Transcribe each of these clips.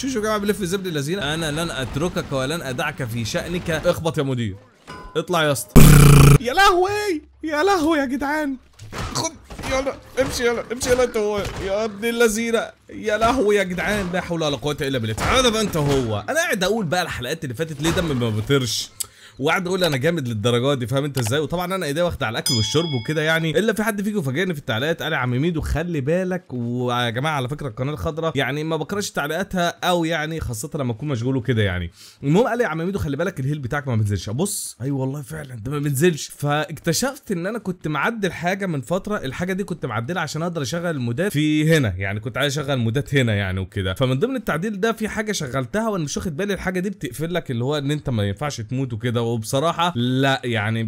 شو شو قاعد بلف زبد اللذينه انا لن اتركك ولن ادعك في شانك اخبط يا مدير اطلع يا اسطى يا لهوي يا لهوي يا جدعان خد يلا امشي يلا امشي يلا انت هو يا ابن اللذينه يا لهوي يا جدعان لا حول ولا قوه الا بالله تعالى بقى انت هو انا قاعد اقول بقى الحلقات اللي فاتت ليه دم ما بيطيرش وقعد اقول انا جامد للدرجه دي فاهم انت ازاي وطبعا انا ايديا واخده على الاكل والشرب وكده يعني الا في حد فيكم فاجئني في التعليقات قال يا عم ميدو خلي بالك ويا جماعه على فكره القناه الخضراء يعني ما بقراش تعليقاتها او يعني خاصه لما اكون مشغول وكده يعني المهم قال لي يا عم ميدو خلي بالك الهيل بتاعك ما بينزلش بص اي أيوة والله فعلا ده ما بينزلش فاكتشفت ان انا كنت معدل حاجه من فتره الحاجه دي كنت معدلها عشان اقدر اشغل المودات في هنا يعني كنت عايز اشغل مودات هنا يعني وكده فمن ضمن التعديل ده في حاجه شغلتها وانا مش واخد بالي الحاجه دي بتقفل لك اللي هو ان انت ما ينفعش تموت وكده وبصراحه لا يعني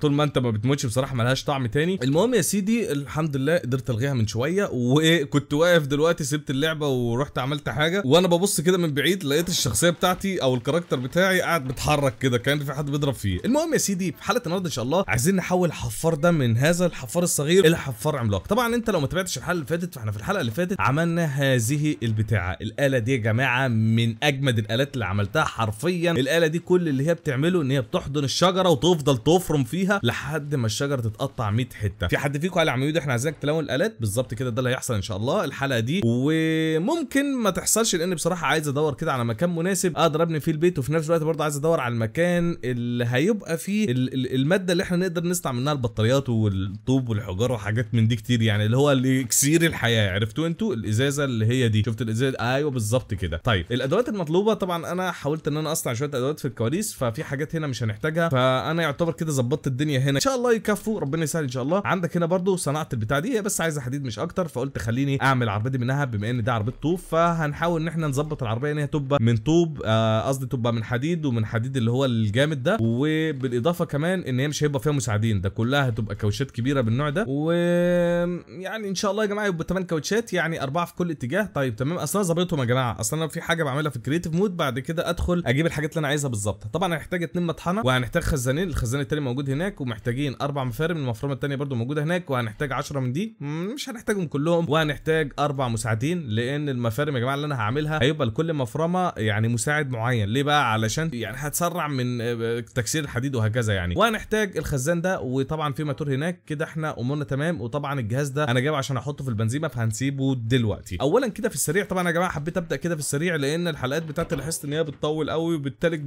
طول ما انت ما بتموتش بصراحه ملهاش طعم تاني المهم يا سيدي الحمد لله قدرت الغيها من شويه وكنت واقف دلوقتي سبت اللعبه ورحت عملت حاجه وانا ببص كده من بعيد لقيت الشخصيه بتاعتي او الكاركتر بتاعي قاعد بيتحرك كده كان في حد بيضرب فيه المهم يا سيدي في حلقه النهارده ان شاء الله عايزين نحول الحفار ده من هذا الحفار الصغير الى حفار عملاق طبعا انت لو ما تابعتش الحلقه اللي فاتت فاحنا في الحلقه اللي فاتت عملنا هذه البتاعه الاله دي يا جماعه من اجمد الالات اللي عملتها حرفيا الاله دي كل اللي هي بتعمله بتعمله ان هي بتحضن الشجره وتفضل تفرم فيها لحد ما الشجره تتقطع 100 حته في حد فيكم قال يا احنا عايزينك تلون الالات بالظبط كده ده اللي هيحصل ان شاء الله الحلقه دي وممكن ما تحصلش لان بصراحه عايز ادور كده على مكان مناسب اقدر ابني فيه البيت وفي نفس الوقت برضه عايز ادور على المكان اللي هيبقى فيه الماده اللي احنا نقدر نصنع منها البطاريات والطوب والحجار وحاجات من دي كتير يعني اللي هو الاكسير الحياه عرفتوا انتوا الازازه اللي هي دي شفت الازازه ايوه بالظبط كده طيب الادوات المطلوبه طبعا انا حاولت ان انا اصنع شويه ادوات في الكواليس ففي حاجات حاجات هنا مش هنحتاجها فانا يعتبر كده ظبطت الدنيا هنا ان شاء الله يكفوا ربنا يسهل ان شاء الله عندك هنا برده صنعت البتاع دي هي بس عايزه حديد مش اكتر فقلت خليني اعمل دي منها بما ان ده عربيه طوب فهنحاول ان احنا نظبط العربيه ان هي تبقى من طوب آه، قصدي تبقى من حديد ومن حديد اللي هو الجامد ده وبالاضافه كمان ان هي مش هيبقى فيها مساعدين ده كلها هتبقى كاوتشات كبيره بالنوع ده و يعني ان شاء الله يا جماعه يبقى 8 كاوتشات يعني اربعه في كل اتجاه طيب تمام اصلا ظبطهم يا جماعه اصلا انا في حاجه بعملها في الكريتيف مود بعد كده ادخل اجيب الحاجات اللي انا عايزها بالظبط طبعا هنحتاج اتنين مطحنه وهنحتاج خزانين الخزان التاني موجود هناك ومحتاجين اربع مفارم المفرمه التانيه برده موجوده هناك وهنحتاج 10 من دي مش هنحتاجهم كلهم وهنحتاج اربع مساعدين لان المفارم يا جماعه اللي انا هعملها هيبقى لكل مفرمه يعني مساعد معين ليه بقى علشان يعني هتسرع من آه، تكسير الحديد وهكذا يعني وهنحتاج الخزان ده وطبعا في ماتور هناك كده احنا امورنا تمام وطبعا الجهاز ده انا جايبه عشان احطه في البنزيمه فهنسيبه دلوقتي اولا كده في السريع طبعا يا جماعه حبيت ابدا كده في السريع لان الحلقات بتاعت لاحظت ان هي بتطول قوي وبالتالي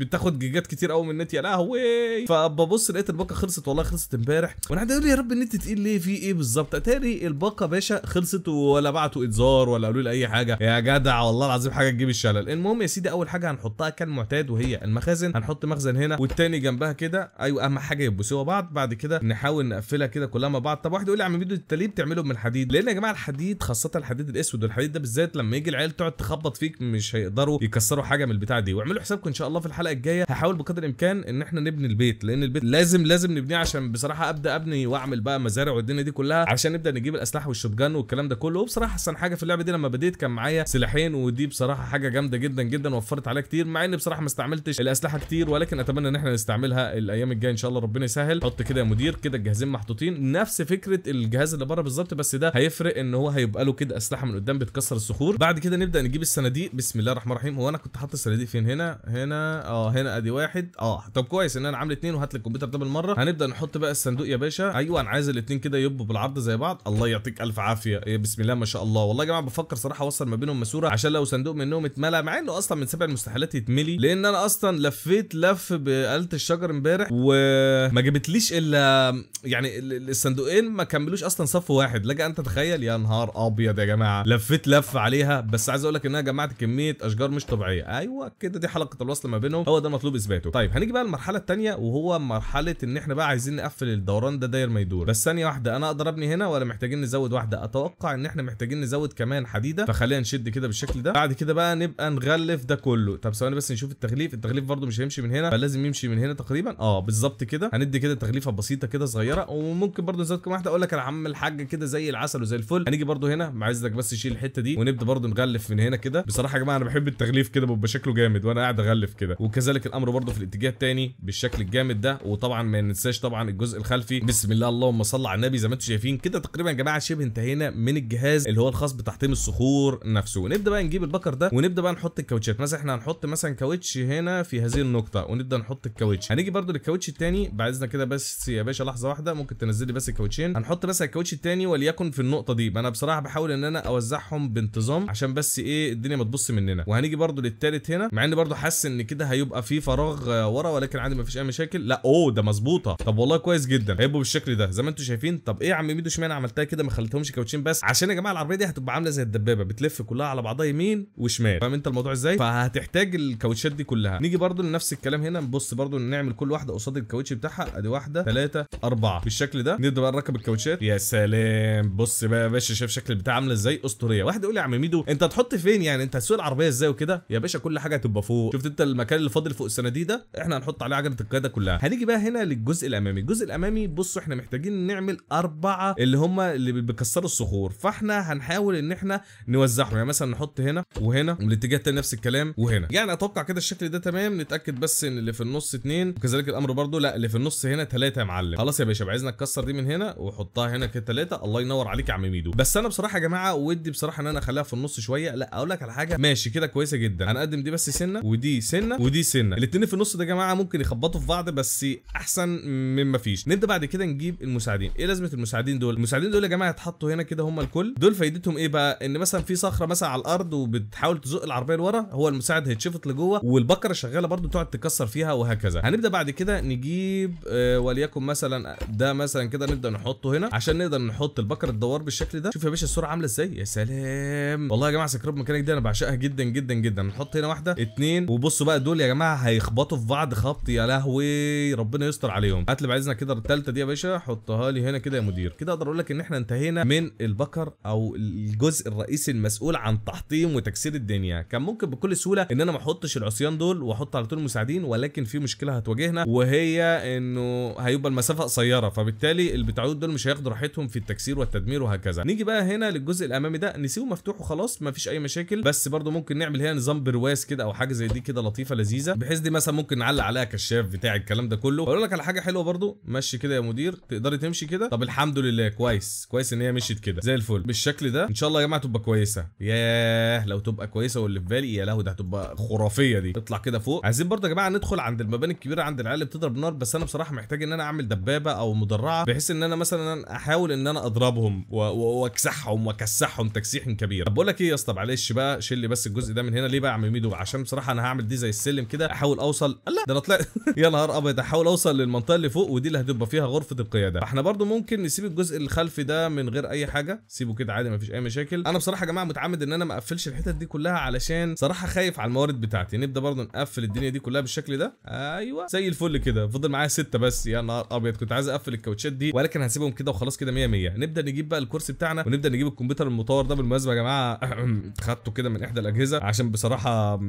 بتاخد جيجا حاجات كتير قوي من النت يا لهوي فببص لقيت الباقه خلصت والله خلصت امبارح وانا قاعد اقول يا رب النت تقيل ليه في ايه بالظبط اتاري الباقه باشا خلصت ولا بعتوا انذار ولا قالوا لي اي حاجه يا جدع والله العظيم حاجه تجيب الشلل المهم يا سيدي اول حاجه هنحطها كالمعتاد وهي المخازن هنحط مخزن هنا والتاني جنبها كده ايوه اهم حاجه يبقوا سوا بعض بعد كده نحاول نقفلها كده كلها مع بعض طب واحد يقول لي يا عم بيدو انت ليه بتعمله من الحديد لان يا جماعه الحديد خاصه الحديد الاسود والحديد ده بالذات لما يجي العيال تقعد تخبط فيك مش هيقدروا يكسروا حاجه من البتاع دي واعملوا حسابكم ان شاء الله في الحلقه الجايه هحاول بحاول بقدر الامكان ان احنا نبني البيت لان البيت لازم لازم نبنيه عشان بصراحه ابدا ابني واعمل بقى مزارع والدنيا دي كلها عشان نبدا نجيب الاسلحه والشوتجن والكلام ده كله وبصراحه احسن حاجه في اللعبه دي لما بديت كان معايا سلاحين ودي بصراحه حاجه جامده جدا جدا وفرت عليا كتير مع ان بصراحه ما استعملتش الاسلحه كتير ولكن اتمنى ان احنا نستعملها الايام الجايه ان شاء الله ربنا يسهل حط كده يا مدير كده الجهازين محطوطين نفس فكره الجهاز اللي بره بالظبط بس ده هيفرق ان هو هيبقى له كده اسلحه من قدام بتكسر الصخور بعد كده نبدا نجيب الصناديق بسم الله الرحمن الرحيم هو انا كنت حاطط الصناديق فين هنا هنا اه هنا ادي واحد اه طب كويس ان انا عامل اثنين وهات لي الكمبيوتر ده بالمره هنبدا نحط بقى الصندوق يا باشا ايوه انا عايز الاثنين كده يبقوا بالعرض زي بعض الله يعطيك الف عافيه إيه بسم الله ما شاء الله والله يا جماعه بفكر صراحه اوصل ما بينهم ماسوره عشان لو صندوق منهم اتملى مع انه اصلا من سبع المستحيلات يتملي لان انا اصلا لفيت لف بقاله الشجر امبارح وما جابتليش الا يعني الصندوقين ما كملوش اصلا صف واحد لجا انت تخيل يا نهار ابيض يا جماعه لفيت لف عليها بس عايز اقول لك ان انا جمعت كميه اشجار مش طبيعيه ايوه كده دي حلقه الوصل ما بينهم هو ده المطلوب اثباته طيب هنيجي بقى المرحله الثانيه وهو مرحله ان احنا بقى عايزين نقفل الدوران ده داير ما يدور بس ثانيه واحده انا اقدر ابني هنا ولا محتاجين نزود واحده اتوقع ان احنا محتاجين نزود كمان حديده فخلينا نشد كده بالشكل ده بعد كده بقى نبقى نغلف ده كله طب ثواني بس نشوف التغليف التغليف برده مش هيمشي من هنا فلازم يمشي من هنا تقريبا اه بالظبط كده هندي كده تغليفه بسيطه كده صغيره وممكن برده نزود كمان واحده اقول لك يا عم حاجه كده زي العسل وزي الفل هنيجي برده هنا عايزك بس تشيل الحته دي ونبدا برده نغلف من هنا كده بصراحه يا جماعه انا بحب التغليف كده بيبقى شكله جامد وانا قاعد اغلف كده وكذلك الامر برضه في الاتجاه الثاني بالشكل الجامد ده وطبعا ما ننساش طبعا الجزء الخلفي بسم الله اللهم صل على النبي زي ما انتم شايفين كده تقريبا يا جماعه شبه انتهينا من الجهاز اللي هو الخاص بتحطيم الصخور نفسه ونبدا بقى نجيب البكر ده ونبدا بقى نحط الكاوتشات مثلا احنا هنحط مثلا كاوتش هنا في هذه النقطه ونبدا نحط الكاوتش هنيجي برضه للكاوتش الثاني بعد اذنك كده بس يا باشا لحظه واحده ممكن تنزل لي بس الكاوتشين هنحط مثلا الكاوتش الثاني وليكن في النقطه دي انا بصراحه بحاول ان انا اوزعهم بانتظام عشان بس ايه الدنيا ما تبص مننا وهنيجي برضه للثالث هنا مع ان برضه حاسس ان كده هيبقى في فراغ دماغ آه، ورا ولكن عادي مفيش اي مشاكل لا اوه ده مظبوطه طب والله كويس جدا هيبقوا بالشكل ده زي ما انتم شايفين طب ايه يا عم ميدو اشمعنى عملتها كده ما خليتهمش كاوتشين بس عشان يا جماعه العربيه دي هتبقى عامله زي الدبابه بتلف كلها على بعضها يمين وشمال فاهم انت الموضوع ازاي فهتحتاج الكاوتشات دي كلها نيجي برده لنفس الكلام هنا نبص برده نعمل كل واحده قصاد الكاوتش بتاعها ادي واحده ثلاثه اربعه بالشكل ده نبدا بقى نركب الكاوتشات يا سلام بص بقى يا باشا شايف شكل البتاع عامله ازاي اسطوريه واحد يقول لي يا عم ميدو انت هتحط فين يعني انت هتسوق العربيه ازاي وكده يا باشا كل حاجه هتبقى فوق شفت انت المكان اللي فاضل فوق السنه دي ده احنا هنحط عليه عجله القياده كلها هنيجي بقى هنا للجزء الامامي الجزء الامامي بصوا احنا محتاجين نعمل اربعه اللي هم اللي بيكسروا الصخور فاحنا هنحاول ان احنا نوزعهم يعني مثلا نحط هنا وهنا والاتجاه التاني نفس الكلام وهنا يعني اتوقع كده الشكل ده تمام نتاكد بس ان اللي في النص اثنين وكذلك الامر برده لا اللي في النص هنا ثلاثه يا معلم خلاص يا باشا عايزنا نكسر دي من هنا وحطها هنا كده ثلاثه الله ينور عليك يا عم ميدو بس انا بصراحه يا جماعه ودي بصراحه ان انا اخليها في النص شويه لا اقول لك على حاجه ماشي كده كويسه جدا هنقدم دي بس سنه ودي سنه ودي سنه الاثنين الاثنين في النص ده يا جماعه ممكن يخبطوا في بعض بس احسن مما فيش نبدا بعد كده نجيب المساعدين ايه لازمه المساعدين دول المساعدين دول يا جماعه يتحطوا هنا كده هم الكل دول فايدتهم ايه بقى ان مثلا في صخره مثلا على الارض وبتحاول تزق العربيه لورا هو المساعد هيتشفط لجوه والبكره شغاله برده تقعد تكسر فيها وهكذا هنبدا بعد كده نجيب آه وليكن مثلا ده مثلا كده نبدا نحطه هنا عشان نقدر نحط البكره الدوار بالشكل ده شوف يا باشا السرعه عامله ازاي يا سلام والله يا جماعه سكروب مكانك دي انا بعشقها جدا جدا جدا نحط هنا واحده اثنين وبصوا بقى دول يا جماعه بيخبطوا في بعض خبط يا لهوي ربنا يستر عليهم هات لي بعد اذنك كده الثالثه دي يا باشا حطها لي هنا كده يا مدير كده اقدر اقول لك ان احنا انتهينا من البكر او الجزء الرئيسي المسؤول عن تحطيم وتكسير الدنيا كان ممكن بكل سهوله ان انا ما احطش العصيان دول واحط على طول المساعدين ولكن في مشكله هتواجهنا وهي انه هيبقى المسافه قصيره فبالتالي البتاعود دول مش هياخدوا راحتهم في التكسير والتدمير وهكذا نيجي بقى هنا للجزء الامامي ده نسيبه مفتوح وخلاص ما فيش اي مشاكل بس برضو ممكن نعمل هنا نظام برواز كده او حاجه زي دي كده لطيفه لذيذه بحيث دي مثلا ممكن نعلق عليها كشاف بتاع الكلام ده كله بقول لك على حاجه حلوه برضو مشي كده يا مدير تقدري تمشي كده طب الحمد لله كويس كويس ان هي مشيت كده زي الفل بالشكل ده ان شاء الله يا جماعه تبقى كويسه ياه لو تبقى كويسه واللي في بالي يا لهوي ده هتبقى خرافيه دي تطلع كده فوق عايزين برضو يا جماعه ندخل عند المباني الكبيره عند العيال اللي بتضرب نار بس انا بصراحه محتاج ان انا اعمل دبابه او مدرعه بحيث ان انا مثلا احاول ان انا اضربهم واكسحهم واكسحهم تكسيح كبير طب بقول لك ايه يا اسطى معلش بقى شيل لي بس الجزء ده من هنا ليه بقى يا عم ميدو عشان بصراحه انا هعمل دي زي السلم كده احاول اوصل لا ده انا طلعت يا نهار ابيض احاول اوصل للمنطقه اللي فوق ودي اللي هتبقى فيها غرفه القياده فاحنا برضو ممكن نسيب الجزء الخلفي ده من غير اي حاجه سيبه كده عادي مفيش اي مشاكل انا بصراحه يا جماعه متعمد ان انا ما اقفلش الحتت دي كلها علشان صراحه خايف على الموارد بتاعتي نبدا برضو نقفل الدنيا دي كلها بالشكل ده ايوه زي الفل كده فضل معايا سته بس يا نهار ابيض كنت عايز اقفل الكاوتشات دي ولكن هسيبهم كده وخلاص كده 100 100 نبدا نجيب بقى الكرسي بتاعنا ونبدا نجيب الكمبيوتر المطور ده بالمناسبه يا جماعه خدته كده من احدى الاجهزه عشان بصراحه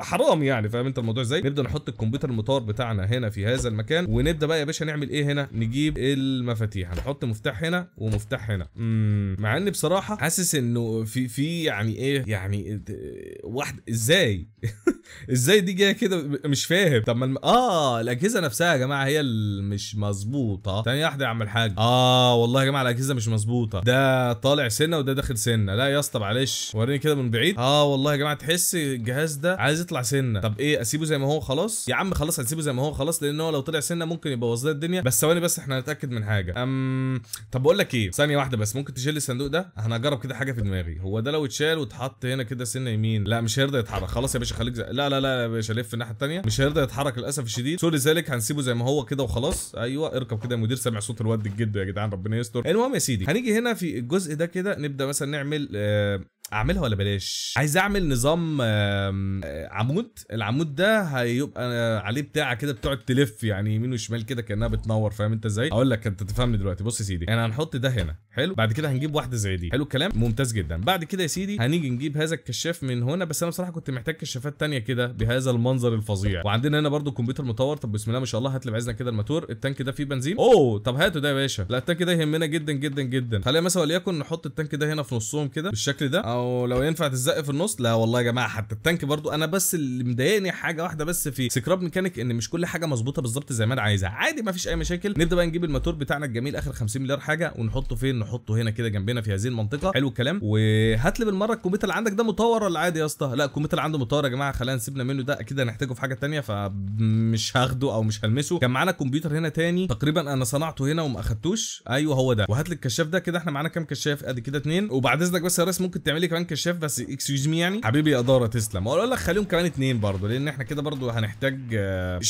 حرام يعني فاهم انت الموضوع ازاي نبدا نحط الكمبيوتر المطار بتاعنا هنا في هذا المكان ونبدا بقى يا باشا نعمل ايه هنا نجيب المفاتيح هنحط مفتاح هنا ومفتاح هنا مع ان بصراحه حاسس انه في في يعني ايه يعني واحد ازاي ازاي دي جايه كده مش فاهم طب ما اه الاجهزه نفسها يا جماعه هي مش مظبوطه ثانيه واحده يا عم الحاج اه والله يا جماعه الاجهزه مش مظبوطه ده طالع سنه وده داخل سنه لا يا اسطى معلش وريني كده من بعيد اه والله يا جماعه تحس الجهاز ده عايز يطلع سنه طب ايه اسيبه زي ما هو خلاص يا عم خلاص هتسيبه زي ما هو خلاص لان هو لو طلع سنه ممكن يبوظ لنا الدنيا بس ثواني بس احنا هنتاكد من حاجه ام طب بقول لك ايه ثانيه واحده بس ممكن تشيل الصندوق ده هنجرب كده حاجه في دماغي هو ده لو اتشال واتحط هنا كده سنه يمين لا مش هيرضى يتحرك خلاص يا باشا خليك زي... لا لا لا يا باشا لف الناحيه الثانيه مش هيرضى يتحرك للاسف الشديد سوري ذلك هنسيبه زي ما هو كده وخلاص ايوه اركب كده يا مدير سامع صوت الواد الجد يا جدعان ربنا يستر المهم يا سيدي هنيجي هنا في الجزء ده كده نبدا مثلا نعمل آه اعملها ولا بلاش عايز اعمل نظام عمود العمود ده هيبقى عليه بتاعه كده بتقعد تلف يعني يمين وشمال كده كانها بتنور فاهم انت ازاي اقول لك انت تفهمني دلوقتي بص يا سيدي انا يعني هنحط ده هنا حلو بعد كده هنجيب واحده زي دي حلو الكلام ممتاز جدا بعد كده يا سيدي هنيجي نجيب هذا الكشاف من هنا بس انا بصراحه كنت محتاج كشافات ثانيه كده بهذا المنظر الفظيع وعندنا هنا برضو كمبيوتر مطور طب بسم الله ما شاء الله هات لي بعزنا كده الماتور التانك ده فيه بنزين اوه طب هاته ده يا باشا لا التانك ده يهمنا جدا جدا جدا خلينا مثلا وليكن نحط التانك ده هنا في نصهم كده بالشكل ده او لو ينفع تزق في النص لا والله يا جماعه حتى التانك برضو انا بس اللي مضايقني حاجه واحده بس في سكراب ميكانيك ان مش كل حاجه مظبوطه بالظبط زي ما انا عايزها عادي ما فيش اي مشاكل نبدا بقى نجيب الماتور بتاعنا الجميل اخر 50 مليار حاجه ونحطه فين نحطه هنا كده جنبنا في هذه المنطقه حلو الكلام وهات لي بالمره الكمبيوتر اللي عندك ده مطور ولا عادي يا اسطى لا الكمبيوتر اللي عنده مطور يا جماعه خلينا سيبنا منه ده اكيد هنحتاجه في حاجه ثانيه فمش هاخده او مش هلمسه كان معانا كمبيوتر هنا ثاني تقريبا انا صنعته هنا وما اخدتوش ايوه هو ده وهات لي الكشاف ده كده احنا معانا كام كشاف ادي كده اثنين وبعد اذنك بس يا ريس ممكن تعمل لي كمان كشاف بس اكسكيوز مي يعني حبيبي يا اداره تسلم واقول لك خليهم كمان اثنين برضه لان احنا كده برضه هنحتاج آه،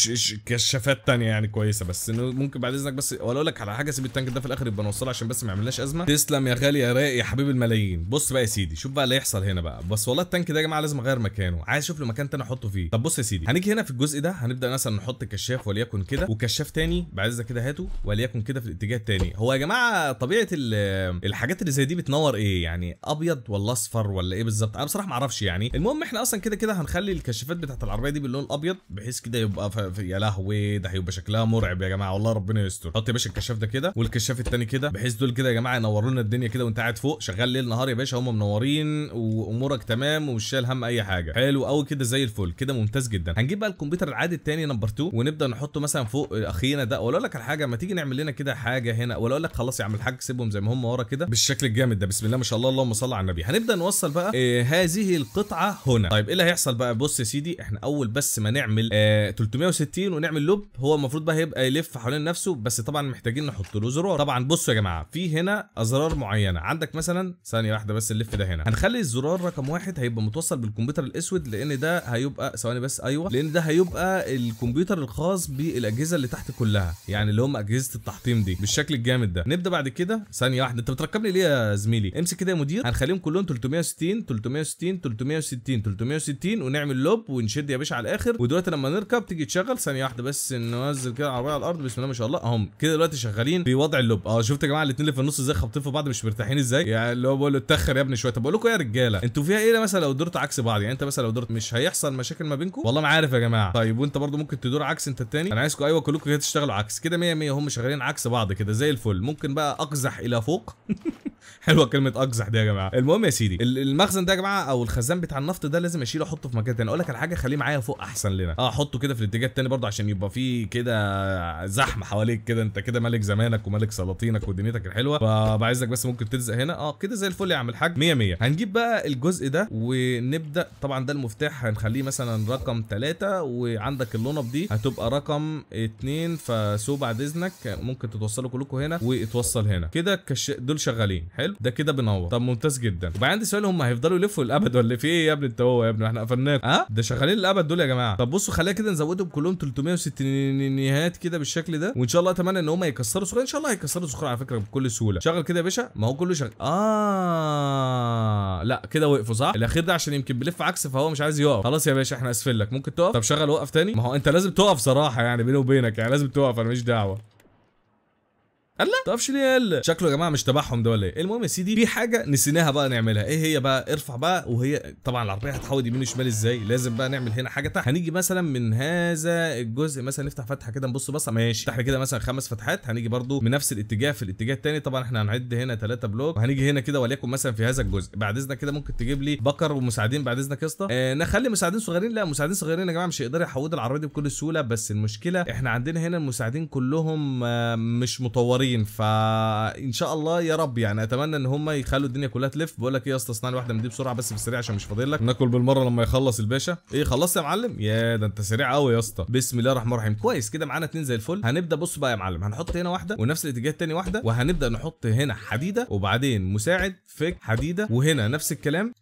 كشافات ثانيه يعني كويسه بس ممكن بعد اذنك بس اقول لك على حاجه سيب التانك ده في الاخر يبقى نوصله عشان بس ما يعملناش ازمه تسلم يا غالي يا رايق يا حبيب الملايين بص بقى يا سيدي شوف بقى اللي هيحصل هنا بقى بس والله التانك ده يا جماعه لازم اغير مكانه عايز اشوف له مكان ثاني احطه فيه طب بص يا سيدي هنيجي هنا في الجزء ده هنبدا مثلا نحط كشاف وليكن كده وكشاف ثاني بعد اذنك كده هاته وليكن كده في الاتجاه الثاني هو يا جماعه طبيعه الحاجات اللي زي دي بتنور ايه يعني ابيض ولا اصفر ولا ايه بالظبط انا بصراحه ما اعرفش يعني المهم احنا اصلا كده كده هنخلي الكشافات بتاعت العربيه دي باللون الابيض بحيث كده يبقى ف... يا لهوي ده هيبقى شكلها مرعب يا جماعه والله ربنا يستر حط يا باشا الكشاف ده كده والكشاف الثاني كده بحيث دول كده يا جماعه ينوروا لنا الدنيا كده وانت قاعد فوق شغال ليل نهار يا باشا هم منورين وامورك تمام ومش شايل هم اي حاجه حلو قوي كده زي الفل كده ممتاز جدا هنجيب بقى الكمبيوتر العادي الثاني نمبر 2 ونبدا نحطه مثلا فوق اخينا ده ولا اقول لك على حاجه ما تيجي نعمل لنا كده حاجه هنا ولا اقول لك خلاص يا عم الحاج سيبهم زي ما هم ورا كده بالشكل الجامد ده بسم الله ما شاء الله اللهم صل على النبي هنبدا نوصل بقى آه، هذه القطعه هنا طيب ايه اللي هيحصل بقى بص يا سيدي احنا اول بس ما نعمل 360 آه، ونعمل لوب هو المفروض بقى هيبقى يلف حوالين نفسه بس طبعا محتاجين نحط له زرار طبعا بصوا يا جماعه في هنا ازرار معينه عندك مثلا ثانيه واحده بس اللف ده هنا هنخلي الزرار رقم واحد هيبقى متوصل بالكمبيوتر الاسود لان ده هيبقى ثواني بس ايوه لان ده هيبقى الكمبيوتر الخاص بالاجهزه اللي تحت كلها يعني اللي هم اجهزه التحطيم دي بالشكل الجامد ده نبدا بعد كده ثانيه واحده انت بتركبني ليه يا زميلي امسك كده يا مدير هنخليهم كلهم 360 360 360 360 ونعمل لوب ونشد يا باشا على الاخر ودلوقتي لما نركب تيجي تشغل ثانيه واحده بس ننزل كده العربيه على الارض بسم الله ما شاء الله اهم كده دلوقتي شغالين بوضع اللوب اه شفت يا جماعه الاثنين اللي في النص ازاي خابطين في بعض مش مرتاحين ازاي يعني اللي هو بقول له اتاخر يا ابني شويه طب بقول لكم ايه يا رجاله انتوا فيها ايه مثلا لو دورت عكس بعض يعني انت مثلا لو دورت مش هيحصل مشاكل ما بينكم والله ما عارف يا جماعه طيب وانت برده ممكن تدور عكس انت الثاني انا عايزكم ايوه كلكم كده تشتغلوا عكس كده 100 100 هم شغالين عكس بعض كده زي الفل ممكن بقى اقزح الى فوق حلوه كلمه اقزح دي يا جماعه المهم يا سيدي المخزن ده يا جماعه او الخزان بتاع النفط ده لازم اشيله احطه في مكان تاني اقول لك على حاجه خليه معايا فوق احسن لنا اه احطه كده في الاتجاه التاني برضه عشان يبقى فيه كده زحمه حواليك كده انت كده ملك زمانك وملك سلاطينك ودنيتك الحلوه فعايزك بس ممكن تلزق هنا اه كده زي الفل يا عم الحاج 100 100 هنجيب بقى الجزء ده ونبدا طبعا ده المفتاح هنخليه مثلا رقم 3 وعندك اللونب دي هتبقى رقم 2 فسو بعد اذنك ممكن تتوصلوا كلكم هنا وتوصل هنا كده دول شغالين حلو ده كده بينور طب ممتاز جدا وبعدين عندي سؤال هم هيفضلوا يلفوا للابد ولا في ايه يا ابني انت هو يا ابني احنا قفلناك ها ده شغالين للابد دول يا جماعه طب بصوا خلينا كده نزودهم كلهم 360 نهايات كده بالشكل ده وان شاء الله اتمنى ان هم يكسروا صخور ان شاء الله هيكسروا صخور على فكره بكل سهوله شغل كده يا باشا ما هو كله شغال اه لا كده وقفوا صح الاخير ده عشان يمكن بيلف عكس فهو مش عايز يقف خلاص يا باشا احنا لك ممكن تقف طب شغل وقف تاني ما هو انت لازم تقف صراحه يعني بيني وبينك يعني لازم تقف انا مش دعوه هلا تعرفش ليه هلا شكله يا جماعه مش تبعهم ده ولا ايه المهم يا سيدي في حاجه نسيناها بقى نعملها ايه هي بقى ارفع بقى وهي طبعا العربيه هتحاول يمين وشمال ازاي لازم بقى نعمل هنا حاجه تحت هنيجي مثلا من هذا الجزء مثلا نفتح فتحه كده نبص بصه ماشي تحت كده مثلا خمس فتحات هنيجي برده من نفس الاتجاه في الاتجاه الثاني طبعا احنا هنعد هنا ثلاثه بلوك وهنيجي هنا كده وليكن مثلا في هذا الجزء بعد اذنك كده ممكن تجيب لي بكر ومساعدين بعد اذنك يا اسطى آه نخلي مساعدين صغيرين لا مساعدين صغيرين يا جماعه مش هيقدر يحودوا العربيه دي بكل سهوله بس المشكله احنا عندنا هنا المساعدين كلهم آه مش مطورين مستمرين فان شاء الله يا رب يعني اتمنى ان هم يخلوا الدنيا كلها تلف بقول لك ايه يا اسطى اصنع واحده من دي بسرعه بس بسرعه عشان مش فاضل لك ناكل بالمره لما يخلص الباشا ايه خلصت يا معلم يا ده انت سريع قوي يا اسطى بسم الله الرحمن الرحيم كويس كده معانا اتنين زي الفل هنبدا بص بقى يا معلم هنحط هنا واحده ونفس الاتجاه الثاني واحده وهنبدا نحط هنا حديده وبعدين مساعد فك حديده وهنا نفس الكلام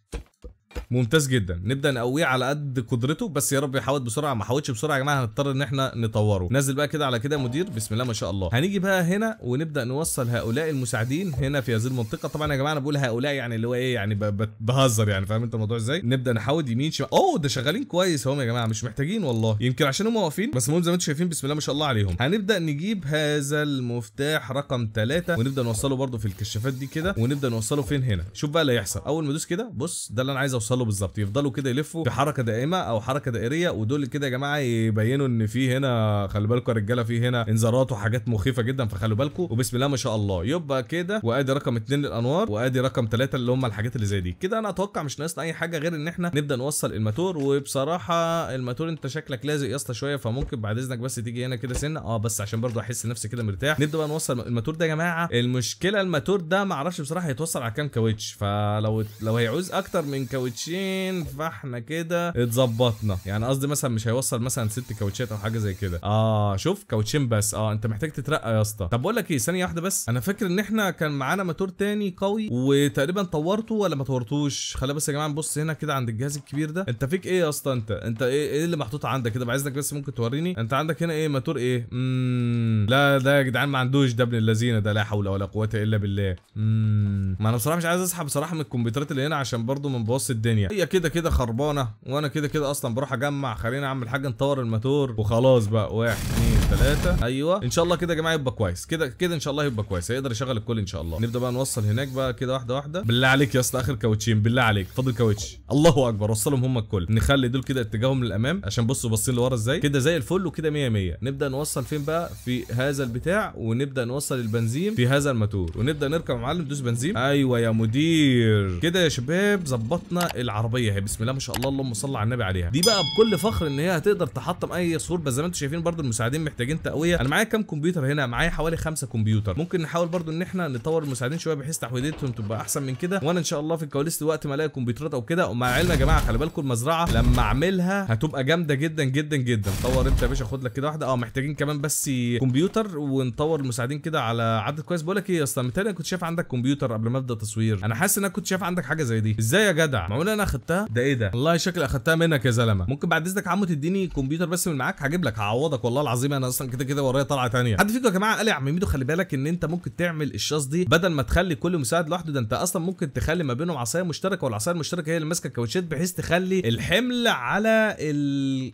ممتاز جدا نبدا نقويه على قد قدرته بس يا رب يحوط بسرعه ما حوطش بسرعه يا جماعه هنضطر ان احنا نطوره نزل بقى كده على كده مدير بسم الله ما شاء الله هنيجي بقى هنا ونبدا نوصل هؤلاء المساعدين هنا في هذه المنطقه طبعا يا جماعه انا بقول هؤلاء يعني اللي هو ايه يعني بهزر يعني فاهم انت الموضوع ازاي نبدا نحوط يمين شمال اوه ده شغالين كويس هم يا جماعه مش محتاجين والله يمكن عشان هم واقفين بس المهم زي ما انتم شايفين بسم الله ما شاء الله عليهم هنبدا نجيب هذا المفتاح رقم 3 ونبدا نوصله برده في الكشافات دي كده ونبدا نوصله فين هنا شوف بقى اللي هيحصل اول ما ادوس كده بص ده اللي انا عايز اوصله له بالظبط يفضلوا كده يلفوا في حركه دائمه او حركه دائريه ودول كده يا جماعه يبينوا ان في هنا خلي بالكم يا رجاله في هنا انذارات وحاجات مخيفه جدا فخلوا بالكم وبسم الله ما شاء الله يبقى كده وادي رقم 2 للانوار وادي رقم 3 اللي هم الحاجات اللي زي دي كده انا اتوقع مش ناقصنا اي حاجه غير ان احنا نبدا نوصل الماتور وبصراحه الماتور انت شكلك لازق يا اسطى شويه فممكن بعد اذنك بس تيجي هنا كده سنه اه بس عشان برضو احس نفسي كده مرتاح نبدا بقى نوصل الماتور ده يا جماعه المشكله الماتور ده ما اعرفش بصراحه هيتوصل على كام كاوتش فلو لو هيعوز اكتر من كاوتش كاوتشين فاحنا كده اتظبطنا يعني قصدي مثلا مش هيوصل مثلا ست كاوتشات او حاجه زي كده اه شوف كاوتشين بس اه انت محتاج تترقى يا اسطى طب بقول لك ايه ثانيه واحده بس انا فاكر ان احنا كان معانا موتور تاني قوي وتقريبا طورته ولا ما طورتوش خلينا بس يا جماعه نبص هنا كده عند الجهاز الكبير ده انت فيك ايه يا اسطى انت انت ايه, إيه اللي محطوط عندك كده عايزك بس ممكن توريني انت عندك هنا ايه موتور ايه امم لا ده يا جدعان ما عندوش ده ابن اللذينه ده لا حول ولا قوه الا بالله امم ما انا بصراحه مش عايز اسحب بصراحه من الكمبيوترات اللي هنا عشان برضو من بوص الدنيا الدنيا هي كده كده خربانه وانا كده كده اصلا بروح اجمع خليني اعمل حاجه نطور الماتور وخلاص بقى واحد اتنين ثلاثه ايوه ان شاء الله كده يا جماعه يبقى كويس كده كده ان شاء الله يبقى كويس هيقدر يشغل الكل ان شاء الله نبدا بقى نوصل هناك بقى كده واحده واحده بالله عليك يا اسطى اخر كاوتشين بالله عليك فاضل كاوتش الله اكبر وصلهم هم الكل نخلي دول كده اتجاههم للامام عشان بصوا باصين لورا ازاي كده زي الفل وكده 100 100 نبدا نوصل فين بقى في هذا البتاع ونبدا نوصل البنزين في هذا الماتور ونبدا نركب يا معلم دوس بنزين ايوه يا مدير كده يا شباب ظبطنا العربيه هي بسم الله ما شاء الله اللهم صل على النبي عليها دي بقى بكل فخر ان هي هتقدر تحطم اي سور بس زي ما انتم شايفين برضو المساعدين محتاجين تقويه انا معايا كام كمبيوتر هنا معايا حوالي خمسة كمبيوتر ممكن نحاول برضو ان احنا نطور المساعدين شويه بحيث تحويلتهم تبقى احسن من كده وانا ان شاء الله في الكواليس وقت ما الاقي كمبيوترات او كده ومع العلم يا جماعه خلي بالكم المزرعه لما اعملها هتبقى جامده جدا جدا جدا طور انت يا باشا خد لك كده واحده اه محتاجين كمان بس كمبيوتر ونطور المساعدين كده على عدد كويس بقول لك ايه يا اسطى متهيألي كنت شايف عندك كمبيوتر قبل ما ابدا تصوير انا حاسس ان انا كنت شايف عندك حاجه زي دي ازاي يا جدع معقول انا اخدتها ده ايه ده والله شكلي اخدتها منك يا زلمه ممكن بعد اذنك يا عمو تديني كمبيوتر بس من معاك هجيب لك هعوضك والله العظيم انا انا اصلا كده كده ورايا طلعه ثانيه حد فيكم يا جماعه قال يا عم ميدو خلي بالك ان انت ممكن تعمل الشاص دي بدل ما تخلي كل مساعد لوحده ده انت اصلا ممكن تخلي ما بينهم عصايه مشتركه والعصايه المشتركه هي اللي ماسكه الكاوتشات بحيث تخلي الحمل على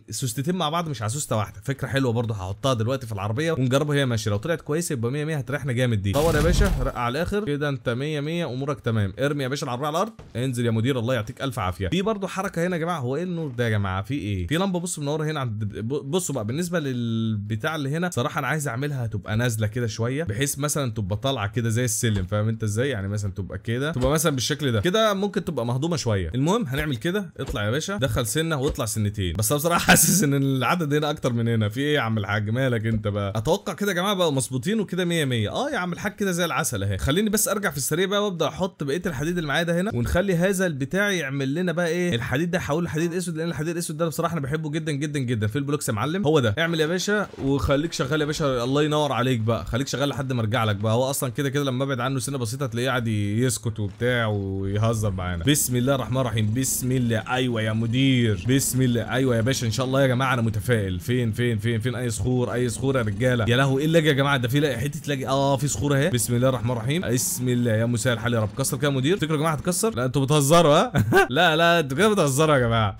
السوستتين مع بعض مش على سوسته واحده فكره حلوه برضه هحطها دلوقتي في العربيه ونجربها هي ماشيه لو طلعت كويسه يبقى 100 100 هتريحنا جامد دي دور يا باشا على الاخر كده انت 100 100 امورك تمام ارمي يا باشا العربيه على الارض انزل يا مدير الله يعطيك الف عافيه في برده حركه هنا يا جماعه هو ايه النور ده يا جماعه في ايه في لمبه بص منوره هنا عند بصوا بقى بالنسبه لل البتاع اللي هنا صراحه انا عايز اعملها تبقى نازله كده شويه بحيث مثلا تبقى طالعه كده زي السلم فاهم انت ازاي يعني مثلا تبقى كده تبقى مثلا بالشكل ده كده ممكن تبقى مهضومه شويه المهم هنعمل كده اطلع يا باشا دخل سنه واطلع سنتين بس انا بصراحه حاسس ان العدد هنا اكتر من هنا في ايه يا عم الحاج مالك انت بقى اتوقع كده يا جماعه بقى مظبوطين وكده 100 100 اه يا عم الحاج كده زي العسل اهي خليني بس ارجع في السريع بقى وابدا احط بقيه الحديد اللي معايا ده هنا ونخلي هذا البتاع يعمل لنا بقى ايه الحديد ده حول الحديد الاسود لان الحديد الاسود ده بصراحه انا بحبه جدا جدا جدا في البلوكس يا معلم هو ده اعمل يا باشا و وخليك شغال يا باشا الله ينور عليك بقى خليك شغال لحد ما ارجع لك بقى هو اصلا كده كده لما ابعد عنه سنه بسيطه تلاقيه قاعد يسكت وبتاع ويهزر معانا بسم الله الرحمن الرحيم بسم الله ايوه يا مدير بسم الله ايوه يا باشا ان شاء الله يا جماعه انا متفائل فين فين فين فين اي صخور اي صخور يا رجاله يا لهوي ايه اللاجي يا جماعه ده في حته لاجي اه في صخور اهي بسم الله الرحمن الرحيم بسم الله يا مساء الحال يا رب كسر كده يا مدير تفتكروا يا جماعه هتكسر لا انتوا بتهزروا ها لا لا انتوا كده بتهزروا يا جماعه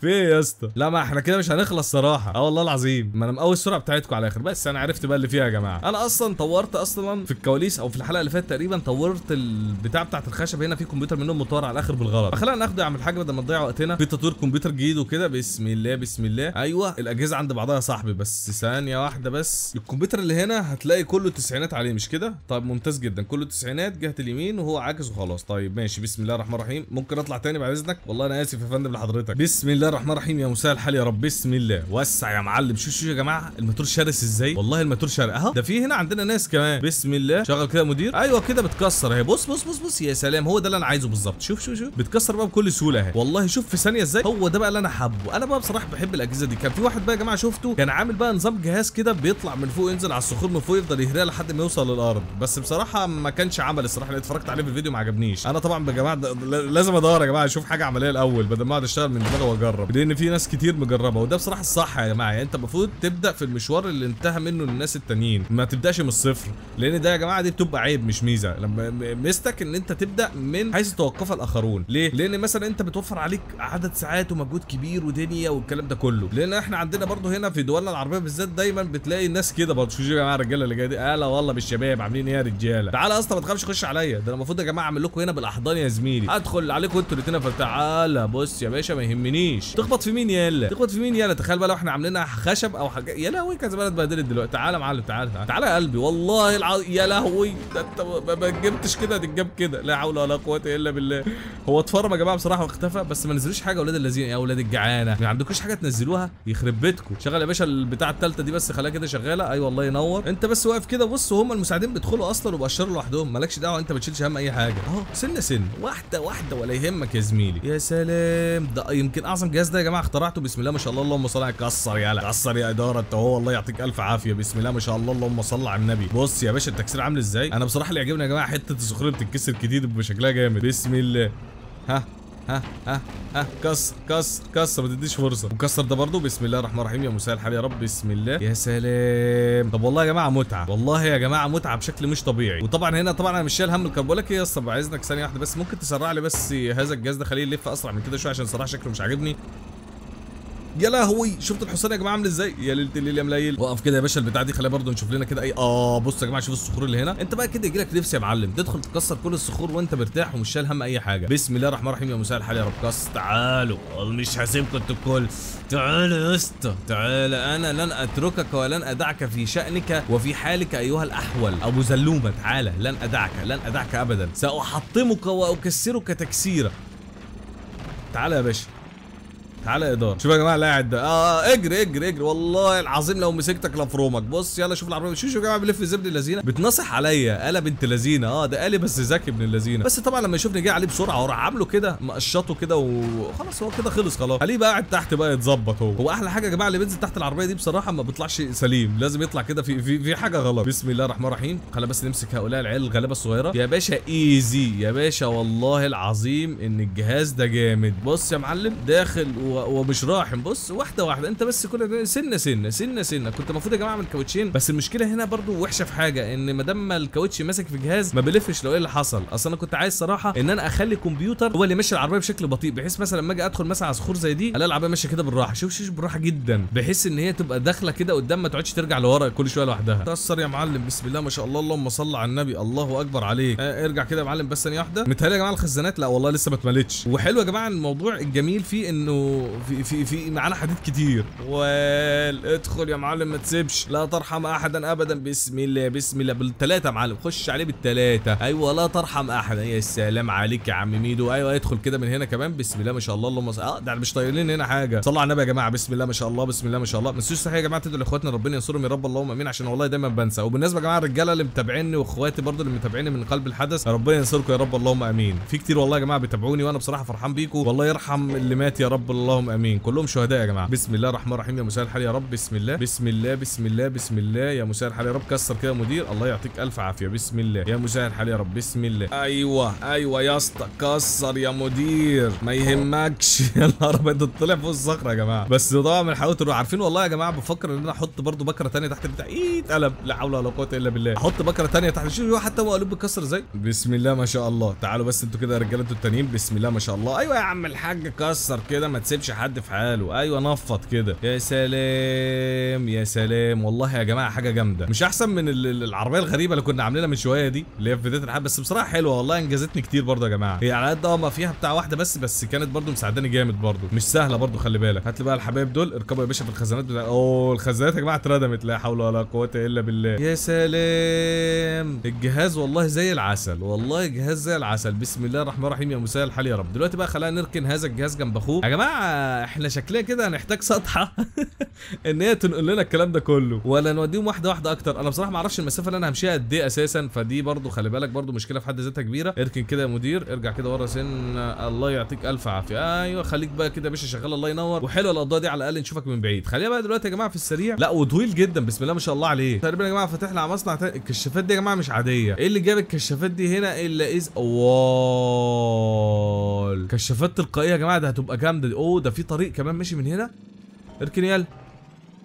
في ايه يا اسطى لا ما احنا كده مش هنخلص صراحه اه والله العظيم ما انا مقوي السرعه بتاعتكم على الاخر بس انا عرفت بقى اللي فيها يا جماعه انا اصلا طورت اصلا في الكواليس او في الحلقه اللي فاتت تقريبا طورت البتاع بتاعت الخشب هنا في كمبيوتر منهم مطور على الاخر بالغلط فخلينا ناخده يا عم الحاج بدل ما نضيع وقتنا في تطوير كمبيوتر جديد وكده بسم الله بسم الله ايوه الاجهزه عند بعضها يا صاحبي بس ثانيه واحده بس الكمبيوتر اللي هنا هتلاقي كله تسعينات عليه مش كده طيب ممتاز جدا كله تسعينات جهه اليمين وهو عاكس وخلاص طيب ماشي بسم الله الرحمن الرحيم ممكن اطلع تاني بعد اذنك والله انا اسف يا فندم لحضرتك بسم الله الله الرحمن الرحيم يا مساء الحال يا رب بسم الله وسع يا معلم شوف شوف يا جماعه الماتور شرس ازاي والله الماتور شرق اهو ده في هنا عندنا ناس كمان بسم الله شغل كده مدير ايوه كده بتكسر اهي بص بص بص بص يا سلام هو ده اللي انا عايزه بالظبط شوف شوف شوف بتكسر بقى بكل سهوله اهي والله شوف في ثانيه ازاي هو ده بقى اللي انا حابه انا بقى بصراحه بحب الاجهزه دي كان في واحد بقى يا جماعه شفته كان عامل بقى نظام جهاز كده بيطلع من فوق ينزل على الصخور من فوق يفضل يهريها لحد ما يوصل للارض بس بصراحه ما كانش عمل الصراحه اللي اتفرجت عليه في الفيديو ما عجبنيش انا طبعا يا جماعه لازم ادور يا جماعه اشوف حاجه عمليه الاول بدل ما اقعد اشتغل من دماغي واجرب مجرب لان في ناس كتير مجربه وده بصراحه الصح يا جماعه يعني انت المفروض تبدا في المشوار اللي انتهى منه الناس التانيين ما تبداش من الصفر لان ده يا جماعه دي بتبقى عيب مش ميزه لما ميزتك ان انت تبدا من حيث توقف الاخرون ليه لان مثلا انت بتوفر عليك عدد ساعات ومجهود كبير ودنيا والكلام ده كله لان احنا عندنا برضو هنا في دولنا العربيه بالذات دايما بتلاقي الناس كده برضو شو يا جماعه الرجاله اللي جايه دي هلا آه والله بالشباب عاملين ايه يا رجاله تعالى يا اسطى ما تخافش خش عليا ده انا المفروض يا جماعه اعمل لكم هنا بالاحضان يا زميلي ادخل عليكم انتوا الاثنين فتعالى آه بص يا باشا ما يهمنيش ماشي تخبط في مين يلا تخبط في مين يلا تخيل بقى لو احنا عاملينها خشب او حاجه يا لهوي كذا بلد اتبهدلت دلوقتي تعالى يا معلم تعالى تعالى تعالى يا قلبي والله العظيم يا لهوي ده انت ما جبتش كده هتتجاب كده لا حول ولا قوه الا بالله هو اتفرم يا جماعه بصراحه واختفى بس ما نزلوش حاجه اولاد الذين يا اولاد الجعانه ما عندكوش حاجه تنزلوها يخرب بيتكم شغل يا باشا البتاع الثالثه دي بس خليها كده شغاله ايوه الله ينور انت بس واقف كده بص هم المساعدين بيدخلوا اصلا وبشروا لوحدهم مالكش دعوه انت ما تشيلش هم اي حاجه اهو سنه سنه واحده واحده ولا يهمك يا زميلي يا سلام ده يمكن اعظم الجهاز ده يا جماعه اخترعته بسم الله ما شاء الله اللهم صل على كسر يالا كسر يا اداره انت هو الله يعطيك الف عافيه بسم الله ما شاء الله اللهم صل على النبي بص يا باشا التكسير عامل ازاي انا بصراحه اللي عجبني يا جماعه حته الصخور بتتكسر كتير بشكلها جامد بسم الله ها ها ها ها كسر كسر كسر ما تديش فرصه وكسر ده برضه بسم الله الرحمن الرحيم يا مساء الحال يا رب بسم الله يا سلام طب والله يا جماعه متعه والله يا جماعه متعه بشكل مش طبيعي وطبعا هنا طبعا انا مش شايل هم الكربولاك يا اسطى عايزنك ثانيه واحده بس ممكن تسرع لي بس هذا الجهاز ده خليه يلف اسرع من كده شويه عشان صراحه شكله مش عاجبني يا لهوي شفت الحصان يا جماعه عامل ازاي يا ليله الليل يا مليل وقف كده يا باشا البتاع دي خليها برضه نشوف لنا كده اي اه بص يا جماعه شوف الصخور اللي هنا انت بقى كده يجي لك نفس يا معلم تدخل تكسر كل الصخور وانت مرتاح ومش شايل هم اي حاجه بسم الله الرحمن الرحيم يا مساء الحال يا رب كاس تعالوا مش هسيبكم انتوا الكل تعالى يا اسطى تعالى انا لن اتركك ولن ادعك في شانك وفي حالك ايها الاحول ابو زلومه تعالى لن ادعك لن ادعك ابدا ساحطمك واكسرك تكسيرا تعالى يا باشا تعالى اداره شوف يا جماعه قاعد ده آه،, اه اجري اجري اجري والله العظيم لو مسكتك لفرومك بص يلا شوف العربيه شوف يا جماعه بيلف زبد اللذينه بتنصح عليا قال بنت لذينه اه ده قالي بس ذكي ابن اللذينه بس طبعا لما يشوفني جاي عليه بسرعه وراح عامله كده مقشطه كده وخلاص هو كده خلص خلاص خليه بقى قاعد تحت بقى يتظبط هو هو احلى حاجه يا جماعه اللي بينزل تحت العربيه دي بصراحه ما بيطلعش سليم لازم يطلع كده في في في حاجه غلط بسم الله الرحمن الرحيم خلينا بس نمسك هؤلاء العيال الغلابه الصغيره يا باشا ايزي يا باشا والله العظيم ان الجهاز ده جامد بص يا معلم داخل و ومش راحم بص واحده واحده انت بس كل سنه سنه سنه سنه كنت المفروض يا جماعه اعمل كاوتشين بس المشكله هنا برضو وحشه في حاجه ان ما دام الكاوتش ماسك في جهاز ما بلفش لو ايه اللي حصل اصل انا كنت عايز صراحه ان انا اخلي الكمبيوتر هو اللي ماشي العربيه بشكل بطيء بحيث مثلا لما اجي ادخل مثلا على صخور زي دي الاقي العربيه ماشيه كده بالراحه شوف شوف بالراحه جدا بحيث ان هي تبقى داخله كده قدام ما تقعدش ترجع لورا كل شويه لوحدها تاثر يا معلم بسم الله ما شاء الله اللهم صل على النبي الله اكبر عليك آه ارجع كده يا معلم بس ثانيه واحده متهيألي يا جماعه الخزانات لا والله لسه ما اتملتش وحلو يا جماعه الموضوع الجميل فيه انه في في في معانا حديد كتير وال ادخل يا معلم ما تسيبش لا ترحم احدا ابدا بسم الله بسم الله بالثلاثه يا معلم خش عليه بالثلاثه ايوه لا ترحم احدا يا سلام عليك يا عم ميدو ايوه ادخل كده من هنا كمان بسم الله ما شاء الله اللهم اه ده مش طايرين هنا حاجه صلوا على النبي يا جماعه بسم الله ما شاء الله بسم الله ما شاء الله ما تنسوش يا جماعه تدعوا لاخواتنا ربنا ينصرهم يا رب اللهم امين عشان والله دايما بنسى وبالنسبه يا جماعه الرجاله اللي متابعيني واخواتي برضو اللي متابعيني من قلب الحدث ربنا ينصركم يا رب اللهم امين في كتير والله يا جماعه بيتابعوني وانا بصراحه فرحان بيكم والله يرحم اللي مات يا رب اللهم امين كلهم شهداء يا جماعه بسم الله الرحمن الرحيم يا مساء الحال يا رب بسم الله بسم الله بسم الله بسم الله يا مساء الحال يا رب كسر كده يا مدير الله يعطيك الف عافيه بسم الله يا مساء الحال يا رب بسم الله ايوه ايوه يا اسطى كسر يا مدير ما يهمكش يا نهار ابيض طلع فوق الصخره يا جماعه بس طبعا من حلاوه عارفين والله يا جماعه بفكر ان انا احط برده بكره ثانيه تحت البتاع ايه قلب لا حول ولا قوه الا بالله احط بكره ثانيه تحت شوف حتى هو قلوب بيكسر ازاي بسم الله ما شاء الله تعالوا بس انتوا كده يا رجاله التانيين بسم الله ما شاء الله ايوه يا عم الحاج كسر كده ما تسيبش سيبش حد في حاله ايوه نفط كده يا سلام يا سلام والله يا جماعه حاجه جامده مش احسن من العربيه الغريبه اللي كنا عاملينها من شويه دي اللي هي في بدايه الحلقه بس بصراحه حلوه والله انجزتني كتير برضه يا جماعه هي على قد آه، ما فيها بتاع واحده بس بس كانت برضه مساعداني جامد برضه مش سهله برضه خلي بالك هات لي بقى الحبايب دول اركبوا يا باشا في الخزانات بتاع اوه الخزانات يا جماعه اتردمت لا حول ولا قوه الا بالله يا سلام الجهاز والله زي العسل والله جهاز زي العسل بسم الله الرحمن الرحيم يا مساء الحال يا رب دلوقتي بقى خلينا نركن هذا الجهاز جنب اخوه يا جماعه احنا شكلنا كده هنحتاج سطحه ان هي تنقل لنا الكلام ده كله ولا نوديهم واحده واحده اكتر انا بصراحه ما اعرفش المسافه اللي انا همشيها قد ايه اساسا فدي برضو خلي بالك برضو مشكله في حد ذاتها كبيره اركن كده يا مدير ارجع كده ورا سن الله يعطيك الف عافيه ايوه خليك بقى كده يا باشا شغال الله ينور وحلوه الاضاءه دي على الاقل نشوفك من بعيد خلينا بقى دلوقتي يا جماعه في السريع لا وطويل جدا بسم الله ما شاء الله عليه تقريبا يا جماعه فاتح على مصنع الكشافات دي يا جماعه مش عاديه ايه اللي جاب الكشافات دي هنا الا اذ واو كشافات تلقائيه يا جماعه ده هتبقى جامده اوه ده في طريق كمان ماشي من هنا اركن يلا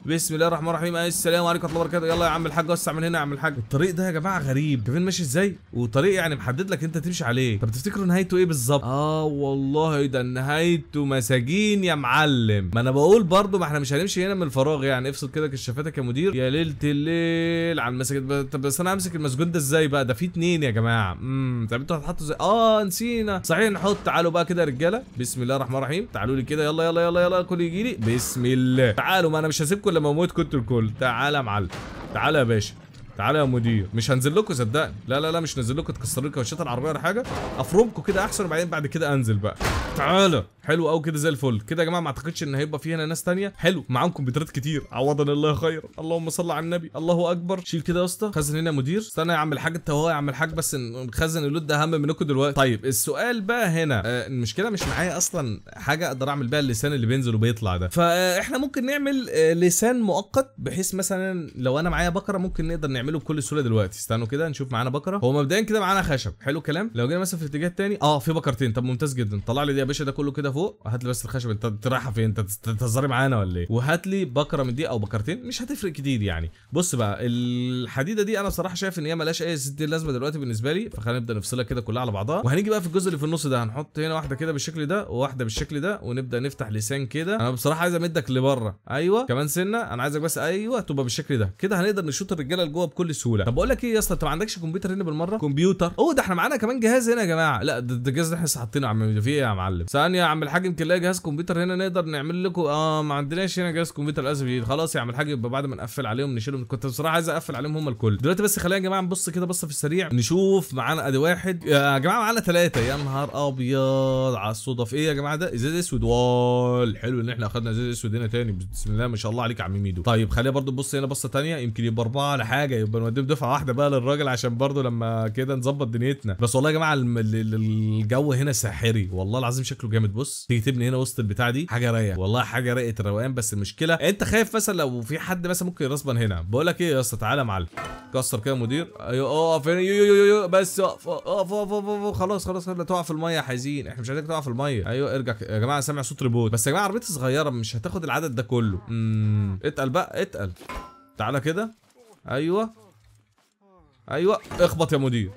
بسم الله الرحمن الرحيم السلام عليكم ورحمه الله وبركاته يلا يا عم الحاج وسع من هنا يا عم الحاج الطريق ده يا جماعه غريب كيفين ماشي ازاي وطريق يعني محدد لك انت تمشي عليه طب تفتكروا نهايته ايه بالظبط اه والله ده نهايته مساجين يا معلم ما انا بقول برضه ما احنا مش هنمشي هنا من الفراغ يعني افصل كده كشافتك يا مدير يا ليله الليل على المساجد طب بس انا همسك المسجون ده ازاي بقى ده في اتنين يا جماعه امم طب انتوا هتحطوا ازاي اه نسينا صحيح نحط تعالوا بقى كده يا رجاله بسم الله الرحمن الرحيم تعالوا لي كده يلا يلا يلا يلا كل يجي لي بسم الله تعالوا ما انا مش هسيبكم لما اموت كنترول كول تعال يا معلم تعال يا باشا تعالى يا مدير مش هنزل لكم صدقني لا لا لا مش نزل لكم تكسر لكم وشات العربيه ولا حاجه افرمكم كده احسن وبعدين بعد كده انزل بقى تعالى حلو قوي كده زي الفل كده يا جماعه ما اعتقدش ان هيبقى في هنا ناس ثانيه حلو معاهم كمبيوترات كتير عوضنا الله خير اللهم صل على النبي الله اكبر شيل كده يا اسطى خزن هنا مدير استنى يا عم الحاج انت هو يا عم الحاج بس نخزن اللود ده اهم منكم دلوقتي طيب السؤال بقى هنا آه المشكله مش معايا اصلا حاجه اقدر اعمل بيها اللسان اللي بينزل وبيطلع ده فاحنا ممكن نعمل آه لسان مؤقت بحيث مثلا لو انا معايا بكره ممكن نقدر نعمل نعمله بكل سهوله دلوقتي استنوا كده نشوف معانا بكره هو مبدئيا كده معانا خشب حلو الكلام لو جينا مثلا في الاتجاه الثاني اه في بكرتين طب ممتاز جدا طلع لي دي يا باشا ده كله كده فوق هات لي بس الخشب انت رايحه فين انت بتهزري معانا ولا ايه وهات لي بكره من دي او بكرتين مش هتفرق كتير يعني بص بقى الحديده دي انا صراحه شايف ان هي مالهاش اي ست لازمه دلوقتي بالنسبه لي فخلينا نبدا نفصلها كده كلها على بعضها وهنيجي بقى في الجزء اللي في النص ده هنحط هنا واحده كده بالشكل ده وواحده بالشكل ده ونبدا نفتح لسان كده انا بصراحه عايز امدك لبره ايوه كمان سنه انا عايزك بس ايوه تبقى بالشكل ده كده هنقدر نشوط الرجاله لجوه بكل سهوله طب بقول لك ايه يا اسطى انت ما عندكش كمبيوتر هنا بالمره كمبيوتر اوه ده احنا معانا كمان جهاز هنا يا جماعه لا ده الجهاز ده احنا حاطينه يا عم في ايه يا معلم ثانيه يا عم الحاج يمكن لاقي جهاز كمبيوتر هنا نقدر نعمل لكم اه ما عندناش هنا جهاز كمبيوتر للاسف جديد خلاص يا عم الحاج يبقى بعد ما نقفل عليهم نشيلهم كنت بصراحه عايز اقفل عليهم هم الكل دلوقتي بس خلينا يا جماعه نبص كده بصه في السريع نشوف معانا ادي واحد يا جماعه معانا ثلاثه يا نهار ابيض على الصدف ايه يا جماعه ده ازاز اسود وال حلو ان احنا اخذنا ازاز اسود هنا ثاني بسم الله ما شاء الله عليك يا عم ميدو طيب خلينا برده نبص هنا بصه ثانيه يمكن يبقى اربعه لحاجه يبقى نوديهم دفعه واحده بقى للراجل عشان برضه لما كده نظبط دنيتنا بس والله يا جماعه الجو هنا ساحري والله العظيم شكله جامد بص تيجي تبني هنا وسط البتاع دي حاجه رايقه والله حاجه رايقه الروقان بس المشكله انت خايف مثلا لو في حد مثلا ممكن يرسبن هنا بقول لك ايه يا اسطى تعالى يا معلم كسر كده مدير ايوه اقف هنا يو يو يو يو بس اقف اقف اقف خلاص خلاص لا تقع في الميه حزين احنا مش عايزينك تقع في الميه ايوه ارجع يا جماعه انا سامع صوت ريبوت بس يا جماعه عربيتي صغيره مش هتاخد العدد ده كله اتقل بقى اتقل تعالى كده ايوه ايوه اخبط يا مدير